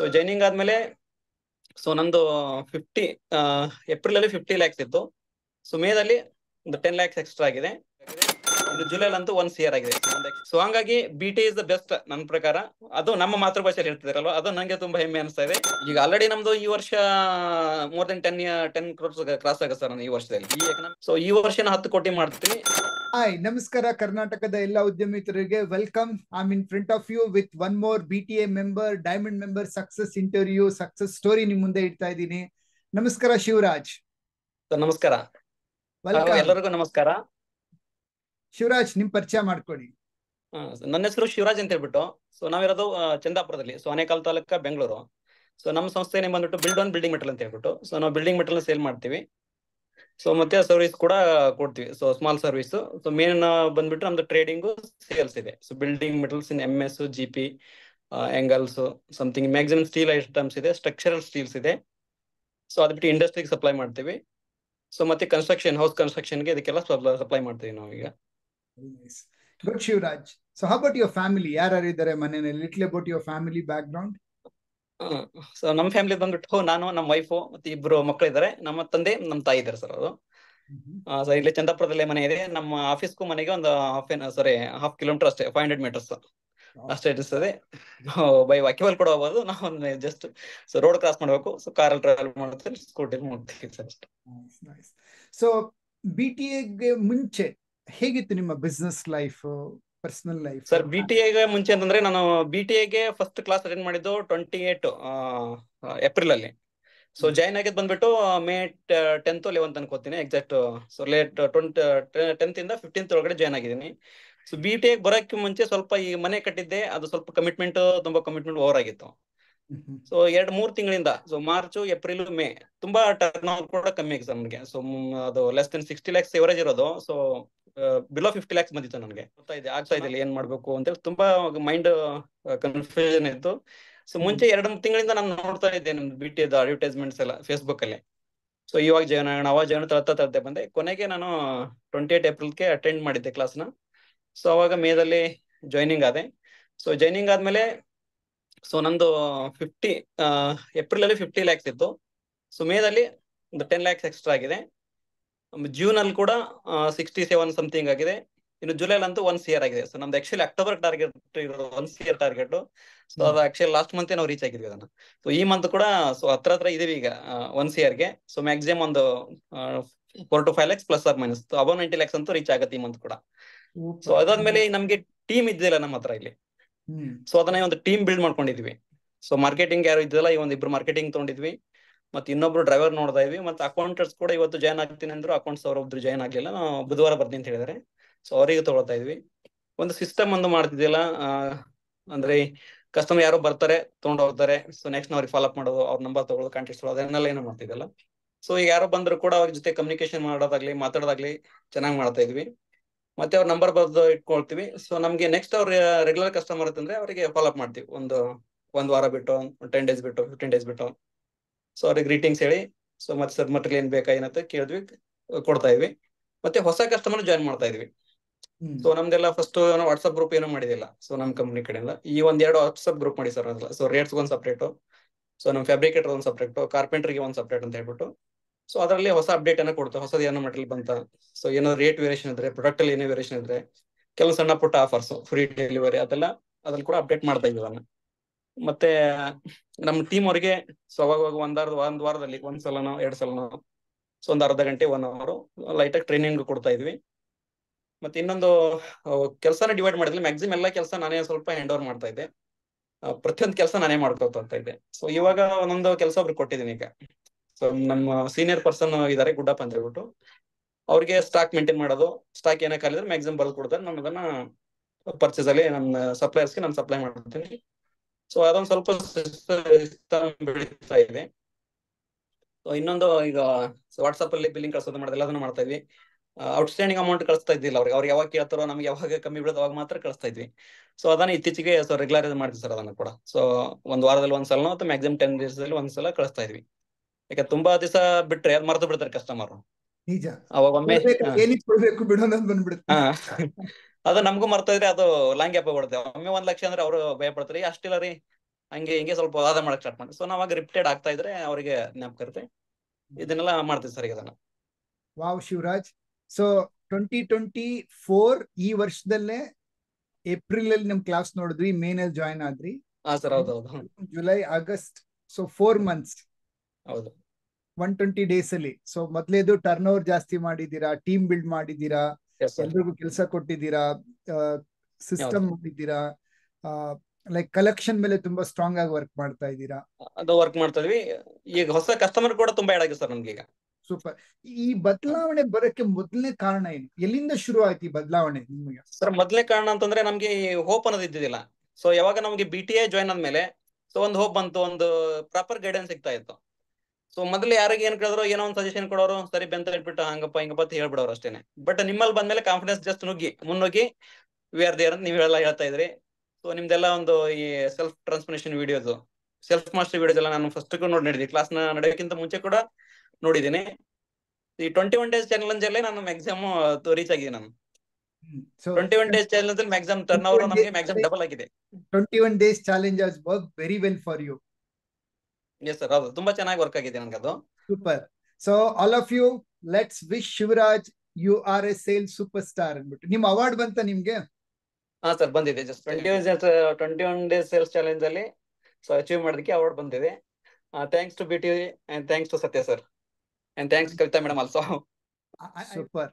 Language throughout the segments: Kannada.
ಸೊ ಜೈನಿಂಗ್ ಆದ್ಮೇಲೆ ಸೊ ನಂದು ಫಿಫ್ಟಿ ಏಪ್ರಿಲ್ ಅಲ್ಲಿ ಫಿಫ್ಟಿ ಲ್ಯಾಕ್ಸ್ ಇತ್ತು ಸೊ ಮೇದಲ್ಲಿ ಒಂದು ಟೆನ್ ಲ್ಯಾಕ್ಸ್ ಎಕ್ಸ್ಟ್ರಾ ಆಗಿದೆ ಇದು ಅಂತೂ ಒನ್ ಇಯರ್ ಆಗಿದೆ ಸೊ ಹಂಗಾಗಿ B T is the best ನನ್ನ ಪ್ರಕಾರ ಅದು ನಮ್ಮ ಮಾತೃಭಾಷೆಯಲ್ಲಿ ಹೇಳ್ತಿದಾರಲ್ವ ಅದು ನಂಗೆ ತುಂಬಾ ಹೆಮ್ಮೆ ಅನಿಸ್ತಾ ಇದೆ ಈಗ ಆಲ್ರೆಡಿ ನಮ್ದು ಈ ವರ್ಷ more than ten ten crores cross ಆಗುತ್ತೆ ಸರ್ ನಾನು ಈ ವರ್ಷದಲ್ಲಿ ಸೊ ಈ ವರ್ಷ ಹತ್ತು ಕೋಟಿ ಮಾಡ್ತೀನಿ ಹಾಯ್ ನಮಸ್ಕಾರ ಕರ್ನಾಟಕದ ಎಲ್ಲ ಉದ್ಯಮಿತರಿಗೆ welcome I in front of you with one more B T A member diamond member success interview success story ನಿಮ್ ಮುಂದೆ ಇಡ್ತಾ ಇದ್ದೀನಿ ನಮಸ್ಕಾರ ಶಿವರಾಜ್ ನಮಸ್ಕಾರ ಎಲ್ಲರಿಗೂ ನಮಸ್ಕಾರ ಶಿವರಾಜ್ ನಿಮ್ ಪರಿಚಯ ಮಾಡ್ಕೊಳ್ಳಿ ನನ್ನ ಹೆಸರು ಶಿವರಾಜ್ ಅಂತ ಹೇಳ್ಬಿಟ್ಟು ಸೊ ನಾವಿರೋದು ಚಂದಾಪುರದಲ್ಲಿ ಸೊ ಅನೇಕಾಲ ತಾಲೂಕ ಬೆಂಗಳೂರು ಸೊ ನಮ್ಮ ಸಂಸ್ಥೆ ಬಂದ್ಬಿಟ್ಟು ಬಿಲ್ಡ್ ಆನ್ ಬಿಲ್ಡಿಂಗ್ ಮೆಟಲ್ ಅಂತ ಹೇಳ್ಬಿಟ್ಟು ಸೊ ನಾವು ಬಿಲ್ಡಿಂಗ್ ಮೆಟಲ್ ಸೇಲ್ ಮಾಡ್ತೀವಿ ಸೊ ಮತ್ತೆ ಸರ್ವಿಸ್ ಕೂಡ ಕೊಡ್ತೀವಿ so small service so main ಬಂದ್ಬಿಟ್ಟು ನಮ್ದು ಟ್ರೇಡಿಂಗ್ ಸೇಲ್ಸ್ ಇದೆ so building metals in M S G P angles something maximum steel items ಇದೆ ಸ್ಟ್ರಕ್ಚರಲ್ ಸ್ಟೀಲ್ಸ್ ಇದೆ ಸೊ ಅದ್ ಬಿಟ್ಟು ಇಂಡಸ್ಟ್ರಿಗೆ ಸಪ್ಲೈ ಮಾಡ್ತೀವಿ ಸೊ ಮತ್ತೆ ಕನ್ಸ್ಟ್ರಕ್ಷನ್ ಹೌಸ್ ಕನ್ಸ್ಟ್ರಕ್ಷನ್ ಗೆ ಅದಕ್ಕೆಲ್ಲ ಸಪ್ಲೈ ಮಾಡ್ತೀವಿ ನಾವು ಈಗ good Shivaraj so how your family ಯಾರು ಇದ್ದಾರೆ ಮನೆಯಲ್ಲಿ little about your family background so ನಮ್ ಫ್ಯಾಮಿಲಿ ಬಂದ್ಬಿಟ್ಟು ನಾನು ನಮ್ಮ ವೈಫು ಮತ್ತೆ ಇಬ್ರು ಮಕ್ಕಳಿದ್ದಾರೆ ನಮ್ಮ ತಂದೆ ನಮ್ಮ ತಾಯಿ ಇದ್ದಾರೆ ಸರ್ ಅದು ಸೊ ಇಲ್ಲಿ ಚಂದಾಪುರದಲ್ಲೇ ಮನೆ ಇದೆ ನಮ್ಮ ಆಫೀಸ್ಗೂ ಮನೆಗೆ ಒಂದು ಹಾಫ್ ಏನ್ ಸಾರಿ ಹಾಫ್ ಕಿಲೋಮೀಟರ್ ಅಷ್ಟೇ ಫೈವ್ ಹಂಡ್ರೆಡ್ ಮೀಟರ್ಸ್ ಅಷ್ಟೇ ಇರ್ತದೆ ಬೈ ವಾಕ್ಯಬಲ್ ಕೂಡ ಹೋಗ್ಬೋದು ನಾವು ಜಸ್ಟ್ ಸೊ ರೋಡ್ ಕ್ರಾಸ್ ಮಾಡ್ಬೇಕು ಸೊ ಕಾರಲ್ಲಿ ಟ್ರಾವೆಲ್ ಮಾಡ್ತೀವಿ ಸ್ಕೂಟಿ ಮಾಡ್ತೀವಿ ಸರ್ ಸೊ ಬಿ ಟಿ ಎಗೆ ಮುಂಚೆ ಹೇಗಿತ್ತು ನಿಮ್ಮ business life personal life sir B T ಐಗೆ ಮುಂಚೆ ಅಂತಂದ್ರೆ ನಾನು ಬಿ ಟಿ ಐಗೆ ಫಸ್ಟ್ ಕ್ಲಾಸ್ ಅಟೆಂಡ್ ಮಾಡಿದ್ದು ಟ್ವೆಂಟಿ ಏಟ್ ಏಪ್ರಿಲ್ ಅಲ್ಲಿ ಸೊ ಜಾಯ್ನ್ ಆಗಿದ್ ಬಂದ್ಬಿಟ್ಟು ಮೇ ಟೆಂತ್ ಲೆವೆಂತ್ ಅನ್ಕೋತೀನಿ exact so late twenty tenth ಇಂದ ಫಿಫ್ಟೀನ್ತ್ ಒಳಗಡೆ ಜಾಯ್ನ್ ಆಗಿದ್ದೀನಿ ಸೊ ಬಿ ಟಿ ಐಗೆ ಬರೋಕೆ ಮುಂಚೆ ಸ್ವಲ್ಪ ಈ ಮನೆ ಕಟ್ಟಿದ್ದೆ ಅದು ಸ್ವಲ್ಪ ಕಮಿಟ್ಮೆಂಟ್ ತುಂಬಾ ಕಮಿಟ್ಮೆಂಟ್ ಓವರ್ ಆಗಿತ್ತು ಸೊ ಎರಡ್ ಮೂರ್ ತಿಂಗಳಿಂದ ಸೊ ಮಾರ್ಚ್ ಏಪ್ರಿಲ್ ಮೇ ತುಂಬಾ ಟರ್ನ್ ಓವರ್ ಕೂಡ ಕಮ್ಮಿ ಆಗಿದೆ ನನ್ಗೆ ಸೊ ಅದು less than sixty lakhs average ಇರೋದು ಸೊ ಬಿಲೋ ಫಿಫ್ಟಿ ಲ್ಯಾಕ್ಸ್ ಬಂದಿತ್ತು ನನಗೆ ಗೊತ್ತಾ ಇದೆ ಆಗ್ತಾ ಇದೆ ಏನ್ ಮಾಡ್ಬೇಕು ಅಂತ ತುಂಬಾ ಮೈಂಡ್ ಕನ್ಫ್ಯೂಷನ್ ಇತ್ತು ಸೊ ಮುಂಚೆ ಎರಡು ತಿಂಗಳಿಂದ ನಾನು ನೋಡ್ತಾ ಇದ್ದೆ ನಮ್ದು ಬಿ ಅಡ್ವರ್ಟೈಸ್ಮೆಂಟ್ಸ್ ಎಲ್ಲ ಫೇಸ್ಬುಕ್ ಅಲ್ಲಿ ಸೊ ಇವಾಗ ಜನ ಅವಾಗ ಜನ ತರ್ತಾ ತರ್ತೆ ಬಂದೆ ಕೊನೆಗೆ ನಾನು ಟ್ವೆಂಟಿ ಏಟ್ ಗೆ ಅಟೆಂಡ್ ಮಾಡಿದ್ದೆ ಕ್ಲಾಸ್ನ ಸೊ ಅವಾಗ ಮೇದಲ್ಲಿ ಜಾಯ್ನಿಂಗ್ ಆದೆ ಸೊ ಜಾಯ್ನಿಂಗ್ ಆದ್ಮೇಲೆ ಸೊ ನಂದು ಫಿಫ್ಟಿ ಏಪ್ರಿಲ್ ಅಲ್ಲಿ ಫಿಫ್ಟಿ ಲ್ಯಾಕ್ಸ್ ಇತ್ತು ಸೊ ಮೇದಲ್ಲಿ ಒಂದು ಟೆನ್ ಲ್ಯಾಕ್ಸ್ ಎಕ್ಸ್ಟ್ರಾ ಆಗಿದೆ ಜೂನ್ ಅಲ್ಲಿ ಕೂಡ ಸಿಕ್ಸ್ಟಿ ಸೆವೆನ್ ಸಮಥಿಂಗ್ ಆಗಿದೆ ಇನ್ನು ಜುಲೈ ಅಂತೂ ಒನ್ಸ್ ಇಯರ್ ಆಗಿದೆ ಸೊ ನಮ್ದು ಆಕ್ಚುಲಿ ಅಕ್ಟೋಬರ್ ಟಾರ್ಗೆಟ್ ಇರೋದು ಒನ್ಸ್ ಇಯರ್ ಟಾರ್ಗೆಟ್ ಸೊ ಅದು ಆಕ್ಚುಲಿ ಲಾಸ್ಟ್ ಮಂತ್ ನಾವು ರೀಚ್ ಆಗಿದ್ವಿ ಅದನ್ನ ಸೊ ಈ ಮಂತ್ ಕೂಡ ಸೊ ಹತ್ರ ಹತ್ರ ಇದೀವಿ ಈಗ ಒನ್ಸ್ ಗೆ ಸೊ ಮ್ಯಾಕ್ಸಿಮಮ್ ಒಂದು four to five lakhs plus or minus above ninety lakhs ಅಂತೂ ರೀಚ್ ಆಗುತ್ತೆ ಈ ಮಂತ್ ಕೂಡ ಸೊ ಅದಾದ್ಮೇಲೆ ನಮ್ಗೆ ಟೀಮ್ ಇದ್ದಿಲ್ಲ ನಮ್ಮ ಹತ್ರ ಇಲ್ಲಿ ಸೊ ಅದನ್ನ ಒಂದು ಟೀಮ್ ಬಿಲ್ಡ್ ಮಾಡ್ಕೊಂಡಿದ್ವಿ ಸೊ ಮಾರ್ಕೆಟಿಂಗ್ ಯಾರು ಇದ್ದಲ್ಲ ಈ ಒಂದ್ ಇಬ್ರು ಮಾರ್ಕೆಟಿಂಗ್ ತಗೊಂಡಿದ್ವಿ ಮತ್ತೆ ಇನ್ನೊಬ್ರು ಡ್ರೈವರ್ ನೋಡ್ತಾ ಇದ್ವಿ ಮತ್ತೆ ಅಕೌಂಟರ್ಸ್ ಕೂಡ ಇವತ್ತು ಜಾಯ್ನ್ ಆಗ್ತೀನಿ ಅಂದ್ರು ಅಕೌಂಟ್ಸ್ ಅವ್ರ ಒಬ್ರು ಜಾಯ್ನ್ ಆಗ್ಲಿಲ್ಲ ನಾವು ಬುಧವಾರ ಬರ್ತೀನಿ ಅಂತ ಹೇಳಿದಾರೆ ಸೊ ಅವರಿಗೆ ತಗೊಳ್ತಾ ಇದ್ವಿ ಒಂದು ಸಿಸ್ಟಮ್ ಒಂದು ಮಾಡ್ತಿದ್ದಿಲ್ಲ ಅಂದ್ರೆ ಕಸ್ಟಮರ್ ಯಾರೋ ಬರ್ತಾರೆ ತಗೊಂಡು ಹೋಗ್ತಾರೆ ಸೊ ನೆಕ್ಸ್ಟ್ ಅವ್ರಿಗೆ ಫಾಲೋಅಪ್ ಮಾಡೋದು ಅವ್ರ ನಂಬರ್ ತಗೊಳ್ಳೋದು ಕಾಂಟ್ಯಾಕ್ಟ್ ಮಾಡೋದು ಅದನ್ನೆಲ್ಲ ಏನೋ ಮಾಡ್ತಿದ್ದಲ್ಲ ಸೊ ಈಗ ಯಾರೋ ಬಂದ್ರು ಕೂಡ ಅವ್ರ ಜೊತೆ ಕಮ್ಯುನಿಕೇಶನ್ ಮಾಡೋದಾಗ್ಲಿ ಮಾತಾಡೋದಾಗ್ಲಿ ಚೆನ್ನಾಗಿ ಮಾಡ್ತಾ ಇದ್ವಿ ಮತ್ತೆ ಅವ್ರ ನಂಬರ್ ಬರ್ದು ಇಟ್ಕೊಳ್ತೀವಿ ಸೊ ನಮ್ಗೆ ನೆಕ್ಸ್ಟ್ ಅವ್ರ ರೆಗ್ಯುಲರ್ ಕಸ್ಟಮರ್ ಅಂತಂದ್ರೆ ಅವರಿಗೆ ಫಾಲೋ ಅಪ್ ಮಾಡ್ತೀವಿ ಒಂದು ಒಂದ್ ವಾರ ಬಿಟ್ಟು ಟೆನ್ ಡೇಸ್ ಬಿಟ್ಟು ಫಿಫ್ಟೀನ್ ಡೇಸ್ ಬಿಟ್ಟು ಸೊ ಅವ್ರಿಗೆ ಗ್ರೀಟಿಂಗ್ಸ್ ಹೇಳಿ ಸೊ ಮತ್ತೆ ಸರ್ ಮತ್ತೆ ಏನ್ ಬೇಕಾ ಏನಂತ ಕೇಳಿದ್ವಿ ಕೊಡ್ತಾ ಇದ್ವಿ ಮತ್ತೆ ಹೊಸ ಕಸ್ಟಮರ್ ಜಾಯ್ನ್ ಮಾಡ್ತಾ ಇದ್ವಿ ಸೊ ನಮ್ದೆಲ್ಲ ಫಸ್ಟ್ ವಾಟ್ಸ್ಆಪ್ ಗ್ರೂಪ್ ಏನೋ ಮಾಡಿದಿಲ್ಲ ಸೊ ನಮ್ ಕಂಪ್ನಿ ಕಡೆಯಿಂದ ಈ ಒಂದ್ ಎರಡು ವಾಟ್ಸ್ಆಪ್ ಗ್ರೂಪ್ ಮಾಡಿ ಸರ್ ಸೊ ರೇಟ್ಸ್ ಒಂದ್ ಸಪ್ರೇಟ್ ಸೊ ನಮ್ ಫ್ಯಾಬ್ರಿಕೇಟರ್ ಒಂದ್ ಸಪ್ರೇಟ್ ಕಾರ್ಪೆಂಟರ್ಗೆ ಒಂದ್ ಸಪ್ರೇಟ್ ಅಂತ ಹೇಳ್ಬಿಟ್ಟು ಸೊ ಅದರಲ್ಲಿ ಹೊಸ ಅಪ್ಡೇಟ್ ಅನ್ನ ಕೊಡ್ತಾರೆ ಹೊಸದ ಏನೋ ಮೆಟೀರಿಯಲ್ ಬಂತ ಸೊ ಏನೋ ರೇಟ್ ವೇರಿಯೇಷನ್ ಇದ್ರೆ ಪ್ರೊಡಕ್ಟ್ ಅಲ್ಲಿ ಏನೇ ವೇರಿಯೇಷನ್ ಇದ್ರೆ ಕೆಲವು ಸಣ್ಣ ಪುಟ್ಟ ಆಫರ್ಸ್ ಫ್ರೀ ಡೆಲಿವರಿ ಅದೆಲ್ಲ ಅದ್ರಲ್ಲಿ ಕೂಡ ಅಪ್ಡೇಟ್ ಮಾಡ್ತಾ ಇದ್ದೀವಿ ಅದನ್ನ ಮತ್ತೆ ನಮ್ಮ ಟೀಮ್ ಅವರಿಗೆ ಸೊ ಅವಾಗ ಒಂದಾರ್ದ ಒಂದ್ ವಾರದಲ್ಲಿ ಒಂದ್ ಸಲನೋ ಎರಡ್ ಸಲನೋ ಸೊ ಒಂದ್ ಅರ್ಧ ಗಂಟೆ ಒನ್ ಅವರ್ ಲೈಟ್ ಆಗಿ ಟ್ರೈನಿಂಗ್ ಕೊಡ್ತಾ ಇದ್ವಿ ಮತ್ತೆ ಇನ್ನೊಂದು ಕೆಲಸನ ಡಿವೈಡ್ ಮಾಡಿದ್ವಿ ಮ್ಯಾಕ್ಸಿಮಮ್ ಎಲ್ಲ ಕೆಲಸ ನಾನೇ ಸ್ವಲ್ಪ ಹ್ಯಾಂಡ್ ಓವರ್ ಮಾಡ್ತಾ ಇದ್ದೆ ಪ್ರತಿಯೊಂದು ಕೆಲಸ ನಾನೇ ಮಾಡ್ಕೋತಾ ಇದ್ದೆ ಸೊ ಇವಾಗ ಒಂದೊಂದು ಕೆಲಸ ಒಬ್ರಿಗೆ ಕೊಟ್ಟಿದ್ದೀನಿ ಈಗ ಸೊ ನಮ್ಮ ಸೀನಿಯರ್ ಪರ್ಸನ್ ಇದಾರೆ ಗುಡ್ಡಪ್ಪ ಅಂತ ಹೇಳ್ಬಿಟ್ಟು ಅವ್ರಿಗೆ ಸ್ಟಾಕ್ ಮೇಂಟೈನ್ ಮಾಡೋದು ಸ್ಟಾಕ್ ಏನಕ್ಕೆ ಕಾಲಿದ್ರೆ ಮ್ಯಾಕ್ಸಿಮಮ್ ಬರೆದು ಕೊಡ್ತಾರೆ ನಾನು ಅದನ್ನ ಪರ್ಚೇಸ್ ಅಲ್ಲಿ ನಮ್ಮ ಸಪ್ಲೈಯರ್ಸ್ಗೆ ನಾನು ಸಪ್ಲೈ ಮಾಡ್ತೀನಿ ಸೊ ಅದೊಂದು ಸ್ವಲ್ಪ ಬೆಳೀತಾ ಇದೆ ಇನ್ನೊಂದು ಈಗ ವಾಟ್ಸ್ಆಪ್ ಅಲ್ಲಿ ಬಿಲ್ಲಿಂಗ್ ಕಳ್ಸೋದು ಮಾಡೋದು ಎಲ್ಲದನ್ನು ಮಾಡ್ತಾ ಇದ್ವಿ ಔಟ್ಸ್ಟ್ಯಾಂಡಿಂಗ್ ಅಮೌಂಟ್ ಕಳಿಸ್ತಾ ಇದ್ದಿಲ್ಲ ಅವ್ರಿಗೆ ಅವ್ರು ಯಾವಾಗ ಕೇಳ್ತಾರೋ ನಮ್ಗೆ ಯಾವಾಗ ಕಮ್ಮಿ ಬಿಡೋದು ಅವಾಗ ಮಾತ್ರ ಕಳಿಸ್ತಾ ಇದ್ವಿ ಸೊ ಅದನ್ನ ಇತ್ತೀಚೆಗೆ ಸೊ ರೆಗ್ಯುಲರ್ ಮಾಡ್ತೀವಿ ಸರ್ ಅದನ್ನ ಕೂಡ ಸೊ ಒಂದ್ ವಾರದಲ್ಲಿ ಒಂದ್ಸಲ ಅಥವಾ ಮ್ಯಾಕ್ಸಿಮಮ್ ಟೆನ್ ಡೇಸ್ ಅಲ್ಲಿ ಒಂದ್ಸಲ ಕಳಿಸ್ತಾ ಇದ್ವಿ ಯಾಕೆ ತುಂಬಾ ದಿವಸ ಬಿಟ್ರೆ ಅದ್ ಮರೆತು ಬಿಡ್ತಾರೆ ಕಸ್ಟಮರ್ ನಿಜ ಅವಾಗ ಒಮ್ಮೆ ಅದು ನಮಗೂ ಇದ್ರೆ ಅದು ಲಾಂಗ್ ಗ್ಯಾಪ್ ಬಿಡುತ್ತೆ ಒಮ್ಮೆ ಒಂದ್ ಲಕ್ಷ ಅಂದ್ರೆ ಅವರು ಭಯ ಪಡ್ತಾರೆ ಅಷ್ಟಿಲ್ಲ ರೀ ಹಂಗೆ ಹಿಂಗೆ ಸ್ವಲ್ಪ ವಾದ ಮಾಡಕ್ ಸ್ಟಾರ್ಟ್ ಮಾಡಿ ಸೊ ನಾವಾಗ ರಿಪ್ಲೇಡ್ ಆಗ್ತಾ ಇದ್ರೆ ಅವರಿಗೆ ಜ್ಞಾಪಕ ಇರುತ್ತೆ ಇದನ್ನೆಲ್ಲ ಮಾಡ್ತೀವಿ ಸರ್ ಇದನ್ನ wow Shivaraj so twenty twenty four ಈ ವರ್ಷದಲ್ಲೇ ಏಪ್ರಿಲ್ ಅಲ್ಲಿ ನಿಮ್ ಕ್ಲಾಸ್ ನೋಡಿದ್ವಿ ಮೇ ನಲ್ಲಿ ಜಾಯಿನ್ ಆದ್ರಿ ಹಾ ಸರ್ ಹೌದು ಹೌದು July August so four months ಹೌದು ಒನ್ ಟ್ವೆಂಟಿ ಡೇಸ್ ಅಲ್ಲಿ ಸೊ ಮೊದ್ಲೇದು ಟರ್ನ್ ಓವರ್ ಜಾಸ್ತಿ ಮಾಡಿದೀರಾ ಟೀಮ್ ಬಿಲ್ಡ್ ಮಾಡಿದೀರಾ ಎಲ್ರಿಗೂ ಕೆಲಸ ಕೊಟ್ಟಿದ್ದೀರಾ ಸಿಸ್ಟಮ್ ಮಾಡಿದ್ದೀರಾ ಲೈಕ್ ಕಲೆಕ್ಷನ್ ಮೇಲೆ ತುಂಬಾ ಸ್ಟ್ರಾಂಗ್ ಆಗಿ ವರ್ಕ್ ಮಾಡ್ತಾ ಇದ್ದೀರಾ ಅದು ವರ್ಕ್ ಮಾಡ್ತಾ ಇದ್ವಿ ಈಗ ಹೊಸ ಕಸ್ಟಮರ್ ಕೂಡ ತುಂಬಾ ಆಗಿದೆ ಸರ್ ನಮ್ಗೆ ಈಗ ಸೂಪರ್ ಈ ಬದಲಾವಣೆ ಬರಕ್ಕೆ ಮೊದಲನೇ ಕಾರಣ ಏನು ಎಲ್ಲಿಂದ ಶುರು ಆಯ್ತು ಈ ಬದಲಾವಣೆ ನಿಮಗೆ ಸರ್ ಮೊದಲನೇ ಕಾರಣ ಅಂತಂದ್ರೆ ನಮ್ಗೆ ಹೋಪ್ ಅನ್ನೋದು ಇದ್ದಿದ್ದಿಲ್ಲ ಸೊ ಯಾವಾಗ ನಮ್ಗೆ ಬಿ ಟಿ ಐ ಜಾಯ್ನ್ ಆದ್ಮೇಲೆ ಸೊ ಒಂದು ಹೋಪ್ ಬಂತು ಒಂದು ಪ್ರಾಪರ್ ಗೈಡೆನ್ಸ್ ಸಿಗ್ತಾ ಇತ್ತು ಸೊ ಮೊದಲು ಯಾರಿಗೆ ಏನ್ ಕೇಳಿದ್ರು ಏನೋ ಒಂದು ಸಜೆಷನ್ ಕೊಡೋರು ಸರಿ ಬೆಂತ ಇಟ್ಬಿಟ್ಟು ಹಂಗಪ್ಪ ಹಿಂಗಪ್ಪ ಅಂತ ಹೇಳ್ಬಿಡೋರು ಅಷ್ಟೇನೆ ಬಟ್ ನಿಮ್ಮಲ್ಲಿ ಬಂದ್ಮೇಲೆ ಕಾನ್ಫಿಡೆನ್ಸ್ ಜಸ್ಟ್ ನುಗ್ಗಿ ಮುನ್ನುಗ್ಗಿ ವಿ ಆರ್ ದೇರ್ ಅಂತ ನೀವೆಲ್ಲ ಹೇಳ್ತಾ ಇದ್ರಿ ಸೊ ನಿಮ್ದೆಲ್ಲ ಒಂದು ಈ self transformation videos self master videos ಎಲ್ಲ ನಾನು ಫಸ್ಟ್ ನೋಡಿ ನಡೆದಿದ್ದೀನಿ ಕ್ಲಾಸ್ ನ ನಡೆಯೋಕ್ಕಿಂತ ಮುಂಚೆ ಕೂಡ ನೋಡಿದ್ದೀನಿ ಈ ಟ್ವೆಂಟಿ ಒನ್ ಡೇಸ್ ಚಾಲೆಂಜ್ ಅಲ್ಲೇ ನಾನು ಮ್ಯಾಕ್ಸಿಮಮ್ ರೀಚ್ ಆಗಿದೆ ನಾನು ಟ್ವೆಂಟಿ ಒನ್ ಡೇಸ್ ಚಾಲೆಂಜ್ ಅಲ್ಲಿ ಮ್ಯಾಕ್ಸಿಮಮ್ ಟರ್ನ್ ಓವರ್ ನಮಗೆ ಮ್ಯಾಕ್ಸಿಮಮ್ ಡಬಲ್ ಆಗಿದೆ twenty one days challenge has work very well for you sir ಹೌದು ತುಂಬಾ ಚೆನ್ನಾಗಿ ವರ್ಕ್ ಆಗಿದೆ ನನಗೆ ಅದು super so all of you let's wish Shivaraj you are a sale super star ಅಂದ್ಬಿಟ್ಟು ನಿಮ್ಮ ಅವಾರ್ಡ್ ಬಂತ ನಿಮ್ಗೆ ಹಾ ಸರ್ ಬಂದಿದೆ just twenty one twenty one day sales challenge ಅಲ್ಲಿ ಸೊ ಅಚೀವ್ ಮಾಡೋದಕ್ಕೆ ಅವಾರ್ಡ್ ಬಂದಿದೆ thanks to BT and thanks to Satya sir and thanks Kavitha madam also super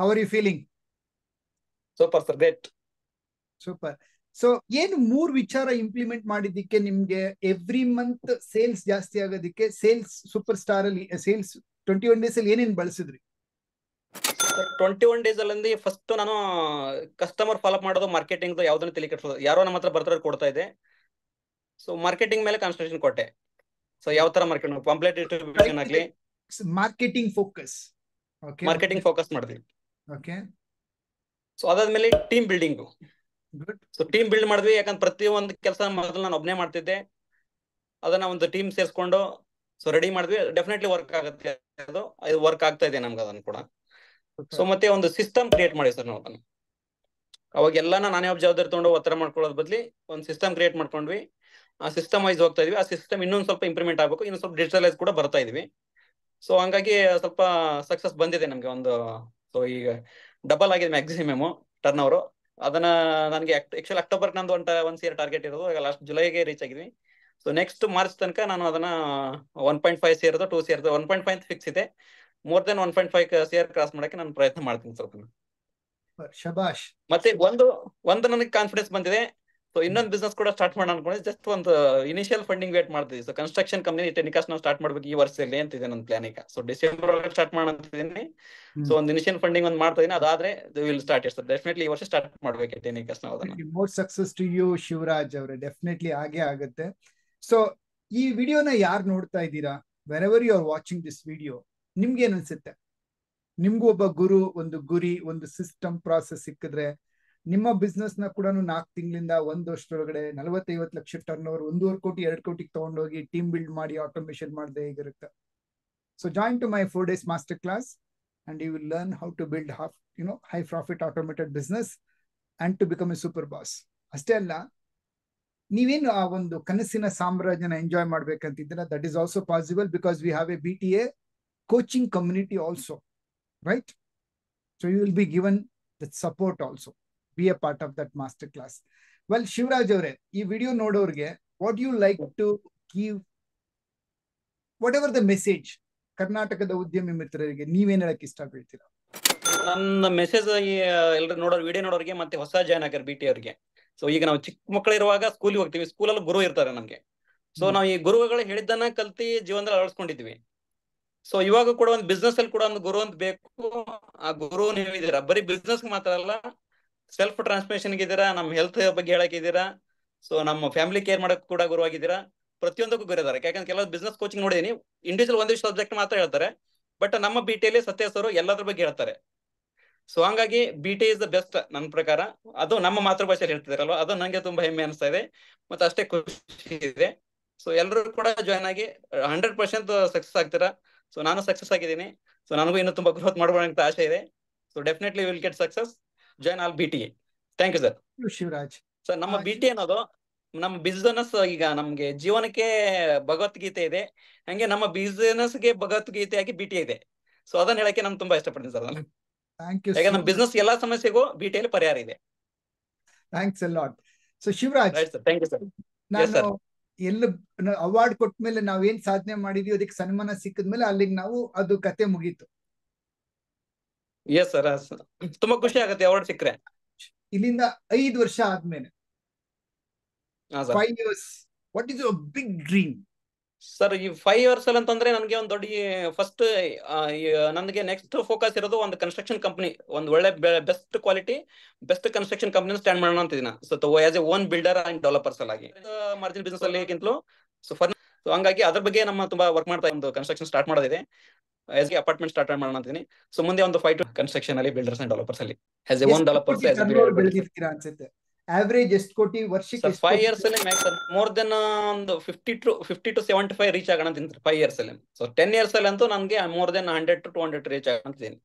how are you feeling super sir great super so ಏನು ಮೂರ್ ವಿಚಾರ ಇಂಪ್ಲಿಮೆಂಟ್ ಮಾಡಿದ್ದಕ್ಕೆ ನಿಮ್ಗೆ ಎವ್ರಿ ಮಂತ್ ಸೇಲ್ಸ್ ಜಾಸ್ತಿ ಆಗೋದಕ್ಕೆ ಸೇಲ್ಸ್ ಸೂಪರ್ ಸ್ಟಾರ್ ಅಲ್ಲಿ ಸೇಲ್ಸ್ ಟ್ವೆಂಟಿ ಒನ್ ಡೇಸ್ ಅಲ್ಲಿ ಏನೇನ್ ಬಳಸಿದ್ರಿ ಟ್ವೆಂಟಿ ಒನ್ ಡೇಸ್ ಅಲ್ಲಿ ಫಸ್ಟ್ ನಾನು ಕಸ್ಟಮರ್ ಫಾಲೋಅಪ್ ಮಾಡೋದು ಮಾರ್ಕೆಟಿಂಗ್ ಯಾವ್ದನ್ನ ತಲೆ ಕೆಡ್ಸೋದು ಯಾರೋ ನಮ್ಮ ಹತ್ರ ಬರ್ತಾರೆ ಕೊಡ್ತಾ ಇದೆ ಸೊ ಮಾರ್ಕೆಟಿಂಗ್ ಮೇಲೆ ಕಾನ್ಸ್ಟ್ರೇಷನ್ ಕೊಟ್ಟೆ ಸೊ ಯಾವ ತರ ಮಾರ್ಕೆಟಿಂಗ್ ಪಂಪ್ಲೇಟ್ ಡಿಸ್ಟ್ರಿಬ್ಯೂಷನ್ ಆಗ್ಲಿ ಮಾರ್ಕೆಟಿಂಗ್ ಫೋಕಸ್ ಮಾರ್ಕೆಟಿಂಗ್ ಫೋಕಸ್ ಮಾಡಿದ್ವಿ ಓಕೆ ಸೊ ಅದಾದ್ಮೇಲೆ team building so team build ಮಾಡಿದ್ವಿ ಯಾಕಂದ್ರೆ ಪ್ರತಿ ಒಂದು ಕೆಲಸ ಮೊದಲು ನಾನು ಒಬ್ನೇ ಮಾಡ್ತಿದ್ದೆ ಅದನ್ನ ಒಂದು ಟೀಮ್ ಸೇರಿಸ್ಕೊಂಡು ಸೊ ರೆಡಿ ಮಾಡಿದ್ವಿ ಡೆಫಿನೆಟ್ಲಿ ವರ್ಕ್ ಆಗುತ್ತೆ ಅದು ಇದು ವರ್ಕ್ ಆಗ್ತಾ ಇದೆ ನಮ್ಗೆ ಅದನ್ನು ಕೂಡ ಸೊ ಮತ್ತೆ ಒಂದು ಸಿಸ್ಟಮ್ ಕ್ರಿಯೇಟ್ ಮಾಡಿ ಸರ್ ನಾವು ಅವಾಗ ಎಲ್ಲಾನ ನಾನೇ ಒಬ್ಬ ಜವಾಬ್ದಾರಿ ತಗೊಂಡು ಒತ್ತರ ಮಾಡ್ಕೊಳ್ಳೋದ್ ಬದ್ಲಿ ಒಂದು ಸಿಸ್ಟಮ್ ಕ್ರಿಯೇಟ್ ಮಾಡ್ಕೊಂಡ್ವಿ ಆ ಸಿಸ್ಟಮ್ ವೈಸ್ ಹೋಗ್ತಾ ಇದ್ವಿ ಆ ಸಿಸ್ಟಮ್ ಇನ್ನೊಂದು ಸ್ವಲ್ಪ ಇಂಪ್ರೂವ್ಮೆಂಟ್ ಆಗಬೇಕು ಇನ್ನೊಂದು ಸ್ವಲ್ಪ ಡಿಜಿಟಲೈಸ್ ಕೂಡ ಬರ್ತಾ ಇದ್ವಿ ಸೊ ಹಂಗಾಗಿ ಸ್ವಲ್ಪ ಸಕ್ಸಸ್ ಬಂದಿದೆ ನಮ್ಗೆ ಒಂದು ಸೊ ಈಗ ಡಬಲ್ ಆಗಿದೆ ಮ್ಯಾಕ್ಸಿಮಮ್ ಟರ್ನ್ ಓವರ್ ಅದನ್ನ ನನಗೆ ಆಕ್ಚುಲಿ ಅಕ್ಟೋಬರ್ ನಂದು ಒಂಟ ಒಂದ್ ಸಿಯರ್ ಟಾರ್ಗೆಟ್ ಇರೋದು ಈಗ ಲಾಸ್ಟ್ ಜುಲೈಗೆ ರೀಚ್ ಆಗಿದ್ವಿ ಸೊ ನೆಕ್ಸ್ಟ್ ಮಾರ್ಚ್ ತನಕ ನಾನು ಅದನ್ನ ಒನ್ ಪಾಯಿಂಟ್ ಫೈವ್ ಸೇರ್ದು ಟೂ ಸೇರ್ದು ಒನ್ ಪಾಯಿಂಟ್ ಫೈವ್ ಫಿಕ್ಸ್ ಇದೆ more than one point five CR cross ಮಾಡಕ್ಕೆ ನಾನು ಪ್ರಯತ್ನ ಮಾಡ್ತೀನಿ ಸರ್ ಮತ್ತೆ ಒಂದು ಒಂದು ನನಗೆ ಕಾನ್ಫಿಡೆನ್ಸ್ ಬಂದಿದೆ ಸೊ ಇನ್ನೊಂದು ಬಿಸ್ನೆಸ್ ಕೂಡ ಸ್ಟಾರ್ಟ್ ಮಾಡೋಣ ಅನ್ಕೊಂಡ್ರೆ ಜಸ್ಟ್ ಒಂದು ಇನಿಷಿಯಲ್ ಫಂಡಿಂಗ್ ವೇಟ್ ಮಾಡ್ತೀವಿ ಸೊ ಕನ್ಸ್ಟ್ರಕ್ಷನ್ ಕಂಪ್ನಿ ಟೆನಿಕಾಸ್ ನಾವು ಸ್ಟಾರ್ಟ್ ಮಾಡ್ಬೇಕು ಈ ವರ್ಷದಲ್ಲಿ ಇದೆ ನನ್ನ ಪ್ಲಾನ್ ಈಗ ಸೊ ಡಿಸೆಂಬರ್ ಒಳಗೆ ಸ್ಟಾರ್ಟ್ ಮಾಡ್ತೀನಿ ಸೊ ಒಂದು ಇನಿಷಿಯಲ್ ಫಂಡಿಂಗ್ ಒಂದು ಮಾಡ್ತಾ ಇದ್ದೀನಿ ಅದಾದ್ರೆ ವಿಲ್ ಸ್ಟಾರ್ಟ್ ಇರ್ತದೆ ಡೆಫಿನೆಟ್ಲಿ ಈ ವರ್ಷ ಸ್ಟಾರ್ಟ್ ಮಾಡ್ಬೇಕು ಟೆನಿಕಾಸ್ ನಾವು ಅದನ್ನ more success to you Shivraj ಅವರೇ ಡೆಫಿನೆಟ್ಲಿ ಹಾಗೆ ಆಗುತ್ತೆ ಸೊ ಈ ವಿಡಿಯೋನ ಯಾರು ನೋಡ್ತಾ ಇದ್ದೀರಾ wherever you are watching this video ನಿಮ್ಗೆ ಏನ್ ಅನ್ಸುತ್ತೆ ನಿಮ್ಗೂ ಒಬ್ಬ ಗುರು ಒಂದು ಗುರಿ ಒಂದು ಸಿಸ್ಟಮ್ ಪ್ರಾಸೆಸ್ ಸಿಕ್ಕಿದ್ರೆ ನಿಮ್ಮ ಬಿಸ್ನೆಸ್ ನ ಕೂಡ ನಾಲ್ಕು ತಿಂಗಳಿಂದ ಒಂದು ವರ್ಷದೊಳಗಡೆ ನಲವತ್ತೈವತ್ತು ಲಕ್ಷ ಟರ್ನ್ ಓವರ್ ಒಂದೂವರೆ ಕೋಟಿ ಎರಡು ಕೋಟಿ ತಗೊಂಡೋಗಿ ಟೀಮ್ ಬಿಲ್ಡ್ ಮಾಡಿ ಆಟೋಮೇಷನ್ ಮಾಡದೆ ಹೇಗಿರುತ್ತೆ so join to my four days master class and you will learn how to build half you know high profit automated business and to become a super boss ಅಷ್ಟೇ ಅಲ್ಲ ನೀವೇನು ಆ ಒಂದು ಕನಸಿನ ಸಾಮ್ರಾಜ್ಯನ ಎಂಜಾಯ್ ಮಾಡ್ಬೇಕಂತಿದ್ದೀರ that is also possible because we have a B T a coaching community also right so you will be given that support also be a part of that master class well Shivraj ಅವರೇ ಈ ವಿಡಿಯೋ ನೋಡೋರ್ಗೆ what you like to give whatever the message ಕರ್ನಾಟಕದ ಉದ್ಯಮಿ ಮಿತ್ರರಿಗೆ ನೀವೇನ್ ಹೇಳಕ್ ಇಷ್ಟ ಬೀಳ್ತೀರಾ ನನ್ನ ಮೆಸೇಜ್ ಎಲ್ಲರೂ ನೋಡೋರ್ ವಿಡಿಯೋ ನೋಡೋರಿಗೆ ಮತ್ತೆ ಹೊಸ ಜಾಯ್ನ್ ಆಗ್ಯಾರ ಬಿ ಟಿ ಅವರಿಗೆ ಸೊ ಈಗ ನಾವು ಚಿಕ್ಕ ಮಕ್ಕಳಿರುವಾಗ ಸ್ಕೂಲಿಗೆ ಹೋಗ್ತೀವಿ ಸ್ಕೂಲಲ್ಲಿ ಗುರು ಇರ್ತಾರೆ ನಮ್ಗೆ ಸೊ ನಾವು ಈ ಗುರುಗಳು ಹೇಳಿದ್ದನ್ನ ಕಲ್ತಿ ಜೀವನದಲ್ಲಿ ಅಳವಡಿಸ್ಕೊಂಡಿದ್ವಿ ಸೊ ಇವಾಗ ಕೂಡ ಒಂದು ಬಿಸ್ನೆಸ್ ಅಲ್ಲಿ ಕೂಡ ಒಂದು ಗುರು ಅಂತ ಬೇಕು ಆ ಗುರು ಹೇಳಿದಿರ ಬರೀ ಬಿಸ್ನೆಸ್ ಮಾತ್ರ ಅಲ್ಲ ಸೆಲ್ಫ್ ಟ್ರಾನ್ಸ್ಮಿಷನ್ ಇದ್ದೀರಾ ನಮ್ಮ ಹೆಲ್ತ್ ಬಗ್ಗೆ ಹೇಳಕ್ ಇದ್ದೀರಾ ಸೊ ನಮ್ಮ ಫ್ಯಾಮಿಲಿ ಕೇರ್ ಮಾಡಕ್ ಕೂಡ ಗುರುವಾಗಿದ್ದೀರಾ ಪ್ರತಿಯೊಂದಕ್ಕೂ ಇದಾರೆ ಯಾಕಂದ್ರೆ ಕೆಲವು ಬಿಸ್ನೆಸ್ ಕೋಚಿಂಗ್ ನೋಡಿದೀನಿ ಇಂಡಿವಿಜುವಲ್ ಒಂದಿಷ್ಟು ಸಬ್ಜೆಕ್ಟ್ ಮಾತ್ರ ಹೇಳ್ತಾರೆ ಬಟ್ ನಮ್ಮ ಬಿ ಅಲ್ಲಿ ಸತ್ಯ ಸರ್ ಎಲ್ಲದ್ರ ಬಗ್ಗೆ ಹೇಳ್ತಾರೆ ಸೊ ಹಂಗಾಗಿ B T is the best ನನ್ನ ಪ್ರಕಾರ ಅದು ನಮ್ಮ ಮಾತೃಭಾಷೆಯಲ್ಲಿ ಹೇಳ್ತಿದಾರಲ್ವ ಅದು ನಂಗೆ ತುಂಬಾ ಹೆಮ್ಮೆ ಅನಿಸ್ತಾ ಇದೆ ಮತ್ತೆ ಅಷ್ಟೇ ಖುಷಿ ಇದೆ ಸೊ ಎಲ್ಲರೂ ಕೂಡ ಜಾಯ್ನ್ ಆಗಿ ಹಂಡ್ರೆಡ್ ಪರ್ಸೆಂಟ್ ಸಕ್ಸಸ್ ಆಗ್ತೀರಾ ಸೊ ನಾನು ಸಕ್ಸಸ್ ಆಗಿದ್ದೀನಿ ಸೊ ನನಗೂ ಇನ್ನೂ ತುಂಬಾ ಗ್ರೋತ್ ಮಾಡ್ಬೋದಂತ ಅಂತ ಆಸೆ ಇದೆ so definitely will get success join all be thank you sir Shivraj sir ನಮ್ಮ ಬಿಟಿ ಟಿ ಅನ್ನೋದು ನಮ್ಮ ಬಿಸ್ನೆಸ್ ಈಗ ನಮ್ಗೆ ಜೀವನಕ್ಕೆ ಭಗವದ್ಗೀತೆ ಇದೆ ಹಂಗೆ ನಮ್ಮ ಬಿಸ್ನೆಸ್ ಗೆ ಭಗವದ್ಗೀತೆ ಆಗಿ ಬಿ ಇದೆ ಸೊ ಅದನ್ನ ಹೇಳಕ್ಕೆ ನಾನು ತುಂಬಾ ಇಷ್ಟಪಡ್ತೀನಿ ಸರ್ ನಾನು ಈಗ ನಮ್ಮ ಬಿಸ್ನೆಸ್ ಎಲ್ಲಾ ಸಮಸ್ಯೆಗೂ ಬಿ ಟಿ ಪರಿಹಾರ ಇದೆ thanks lot so Shivraj thank you sir ನಾನು ಎಲ್ಲ ಅವಾರ್ಡ್ ಕೊಟ್ಟ ಮೇಲೆ ಏನ್ ಸಾಧನೆ ಮಾಡಿದ್ವಿ ಅದಕ್ಕೆ ಸನ್ಮಾನ ಸಿಕ್ಕದ್ಮೇಲೆ ಅಲ್ಲಿಗೆ ನಾವು ಅದು ಕತೆ ಮುಗೀತು ಎಸ್ ಸರ್ ತುಂಬಾ ಖುಷಿ ಆಗುತ್ತೆ ಅವಾರ್ಡ್ ಸಿಕ್ಕ್ರೆ ಇಲ್ಲಿಂದ ಐದು ವರ್ಷ ಆದ್ಮೇಲೆ five years what is your big dream sir ಈ ಫೈವ್ ಇಯರ್ಸ್ ಅಲ್ಲಿ ಅಂತಂದ್ರೆ ನನಗೆ ಒಂದು ದೊಡ್ಡ ಫಸ್ಟ್ ನನಗೆ ನೆಕ್ಸ್ಟ್ ಫೋಕಸ್ ಇರೋದು ಒಂದು ಕನ್ಸ್ಟ್ರಕ್ಷನ್ ಕಂಪನಿ ಒಂದು ಒಳ್ಳೆ best quality best construction company stand ಮಾಡೋಣ ಅಂತ ಅಂತಿದ್ದೀನಿ so as a own builder and developers ಆಗಿ ಮಾರ್ಜಿನ್ ಬಿಸ್ನೆಸ್ ಅಲ್ಲಿ ಗಿಂತಲೂ ಸೊ ಫರ್ ಸೊ ಹಂಗಾಗಿ ಅದ್ರ ಬಗ್ಗೆ ನಮ್ಮ ತುಂಬಾ ವರ್ಕ್ ಮಾಡ್ತಾ ಒಂದು ಕನ್ಸ್ಟ್ರಕ್ಷನ್ ಸ್ಟಾರ್ಟ್ ಮಾಡೋದಿದೆ ಎಸ್ ಗೆ ಅಪಾರ್ಟ್ಮೆಂಟ್ ಸ್ಟಾರ್ಟ್ ಮಾಡೋಣ ಅಂತೀನಿ ಸೊ ಮುಂದೆ ಒಂದು ಫೈವ್ ಟು ಕನ್ಸ್ಟ್ರಕ್ಷನ್ ಅಲ್ಲಿ ಬಿಲ್ಡರ್ಸ್ ಅಂಡ್ ಡೆವಲಪರ್ಸ್ ಅಲ್ಲಿ ಆಸ್ ಎ ಓನ್ ಡೆವಲಪರ್ಸ್ ಅನ್ಸುತ್ತೆ ಆವರೇಜ್ ಎಷ್ಟು ಕೋಟಿ ವರ್ಷಕ್ಕೆ ಫೈವ್ ಇಯರ್ಸ್ ಅಲ್ಲಿ ಮ್ಯಾಕ್ಸ್ ಮೋರ್ ದೆನ್ ಒಂದು fifty to fifty to seventy five reach ಆಗೋಣ ಅಂತೀನಿ ಫೈವ್ ಇಯರ್ಸ್ ಅಲ್ಲಿ ಸೊ ಟೆನ್ ಇಯರ್ಸ್ ಅಲ್ಲಿ ಅಂತೂ ನನಗೆ more than hundred to two hundred reach ಆಗೋಣ ಅಂತೀನಿ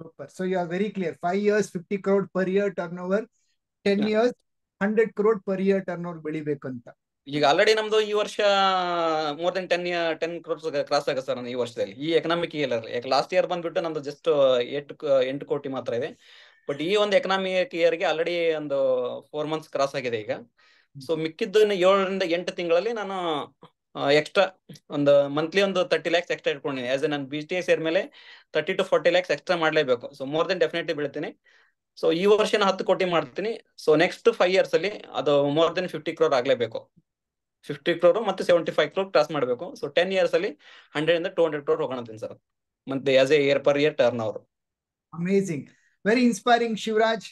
super so you are very clear five years fifty crore per year turn over ten years hundred crore per year turn over ಬೆಳಿಬೇಕಂತ ಈಗ ಆಲ್ರೆಡಿ ನಮ್ದು ಈ ವರ್ಷ more than ten ten crores cross ಆಗ ಸರ್ ಈ ವರ್ಷದಲ್ಲಿ ಈ ಎಕನಾಮಿಕ್ ಇಯರ್ ಯಾಕೆ ಲಾಸ್ಟ್ ಇಯರ್ ಬಂದ್ಬಿಟ್ಟು ನಮ್ದು ಜಸ್ಟ್ ಎಂಟು ಎಂಟು ಕೋಟಿ ಮಾತ್ರ ಇದೆ ಬಟ್ ಈ ಒಂದು ಎಕನಾಮಿಕ್ ಇಯರ್ ಗೆ ಆಲ್ರೆಡಿ ಒಂದು ಫೋರ್ ಮಂತ್ಸ್ ಕ್ರಾಸ್ ಆಗಿದೆ ಈಗ ಸೊ ಮಿಕ್ಕಿದ್ದು ಏಳರಿಂದ ಎಂಟು ತಿಂಗಳಲ್ಲಿ ನಾನು ಎಕ್ಸ್ಟ್ರಾ ಒಂದು ಮಂತ್ಲಿ ಒಂದು ತರ್ಟಿ ಲ್ಯಾಕ್ಸ್ ಎಕ್ಸ್ಟ್ರಾ ಇಟ್ಕೊಂಡಿದ್ದೀನಿ ಆಸ್ ಎ ನಾನು ಬಿ ಟಿ ಎ ಸೇರ್ ಮೇಲೆ thirty to forty lakhs extra ಮಾಡಲೇಬೇಕು ಸೊ ಮೋರ್ ದೆನ್ ಡೆಫಿನೆಟ್ಲಿ ಬೀಳ್ತೀನಿ ಸೊ ಈ ವರ್ಷ ಹತ್ತು ಕೋಟಿ ಮಾಡ್ತೀನಿ ಸೊ ನೆಕ್ಸ್ಟ್ ಫೈವ್ ಇಯರ್ಸ್ ಅಲ್ಲಿ ಅದು ಮೋರ್ ದೆನ್ ಫಿಫ್ಟಿ ಕ್ರೋರ್ ಆಗ್ಲೇಬೇಕು ಫಿಫ್ಟಿ ಕ್ರೋರ್ ಮತ್ತೆ ಸೆವೆಂಟಿ ಫೈವ್ ಕ್ರೋರ್ ಕ್ರಾಸ್ ಮಾಡಬೇಕು ಸೊ ಟೆನ್ ಇಯರ್ಸ್ ಅಲ್ಲಿ ಹಂಡ್ರೆಡ್ ಇಂದ ಟೂ ಹಂಡ್ರೆಡ್ ಕ್ರೋರ್ ಹೋಗೋಣ ಸರ್ ಮತ್ತೆ as a year per year turn over amazing very inspiring Shivraj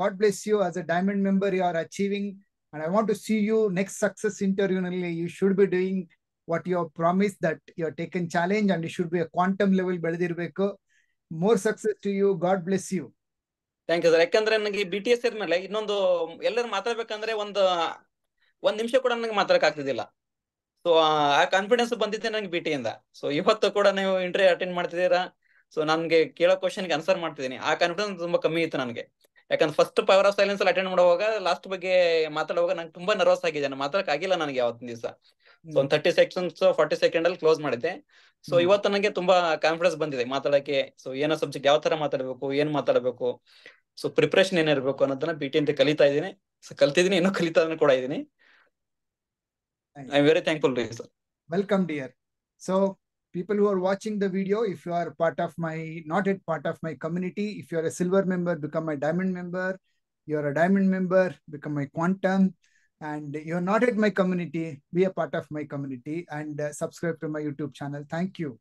God bless you as a diamond member you are achieving and I want to see you next success interview ನಲ್ಲಿ you should be doing what you promise that you are taken challenge and you should be a quantum level ಬೆಳೆದಿರಬೇಕು more success to you God bless you thank you sir ಯಾಕಂದ್ರೆ ನನಗೆ ಬಿ ಟಿ ಎಸ್ ಇದ್ಮೇಲೆ ಇನ್ನೊಂದು ಎಲ್ಲರೂ ಮಾತಾಡ್ಬೇಕಂದ್ರೆ ಒಂದು ಒಂದ್ ನಿಮಿಷ ಕೂಡ ನನಗೆ ಮಾತಾಡಕ್ ಆಗ್ತಿದ್ದಿಲ್ಲ ಸೊ ಆ ಕಾನ್ಫಿಡೆನ್ಸ್ ಬಂದಿದ್ದೆ ನನಗೆ ಬಿಟಿಯಿಂದ ಸೊ ಇವತ್ತು ಕೂಡ ನೀವು ಇಂಟರ್ವ್ಯೂ ಅಟೆಂಡ್ ಮಾಡ್ತಿದ್ದೀರಾ ಸೊ ನನ್ಗೆ ಕೇಳೋ ಕ್ವಶನ್ಗೆ ಆನ್ಸರ್ ಮಾಡ್ತಿದ್ದೀನಿ ಆ ಕಾನ್ಫಿಡೆನ್ಸ್ ತುಂಬಾ ಕಮ್ಮಿ ಇತ್ತು ನನಗೆ ಯಾಕಂದ್ರೆ ಫಸ್ಟ್ ಪವರ್ ಆಫ್ ಸೈಲೆನ್ಸ್ ಅಲ್ಲಿ ಅಟೆಂಡ್ ಮಾಡುವಾಗ ಲಾಸ್ಟ್ ಬಗ್ಗೆ ಮಾತಾಡುವಾಗ ನಂಗೆ ತುಂಬಾ ನರ್ವಸ್ ನಾನು ಮಾತಾಡಕ್ ಆಗಿಲ್ಲ ನನಗೆ ಯಾವತ್ತಿನ ದಿವಸ ಸೊ ಒಂದ್ ತರ್ಟಿ ಸೆಕೆಂಡ್ಸ್ ಫಾರ್ಟಿ ಸೆಕೆಂಡ್ ಅಲ್ಲಿ ಕ್ಲೋಸ್ ಮಾಡಿದ್ದೆ ಸೊ ಇವತ್ತು ನನಗೆ ತುಂಬಾ ಕಾನ್ಫಿಡೆನ್ಸ್ ಬಂದಿದೆ ಮಾತಾಡಕ್ಕೆ ಸೊ ಏನೋ ಸಬ್ಜೆಕ್ಟ್ ಯಾವ ತರ ಮಾತಾಡಬೇಕು ಏನ್ ಮಾತಾಡಬೇಕು ಸೊ ಪ್ರಿಪ್ರೇಷನ್ ಏನಿರ್ಬೇಕು ಅನ್ನೋದನ್ನ ಬಿಟಿ ಅಂತ ಕಲಿತಾ ಇದ್ದೀನಿ ಸೊ ಕಲ್ತಿದ್ದೀನಿ ಇನ್ನೂ ಕಲಿತಾ ಕೂಡ ಇದ್ದೀನಿ I'm very thankful to you, sir. Welcome, dear. So people who are watching the video, if you are part of my, not yet part of my community, if you're a silver member, become my diamond member. You're a diamond member, become my quantum. And you're not at my community, be a part of my community and uh, subscribe to my YouTube channel. Thank you.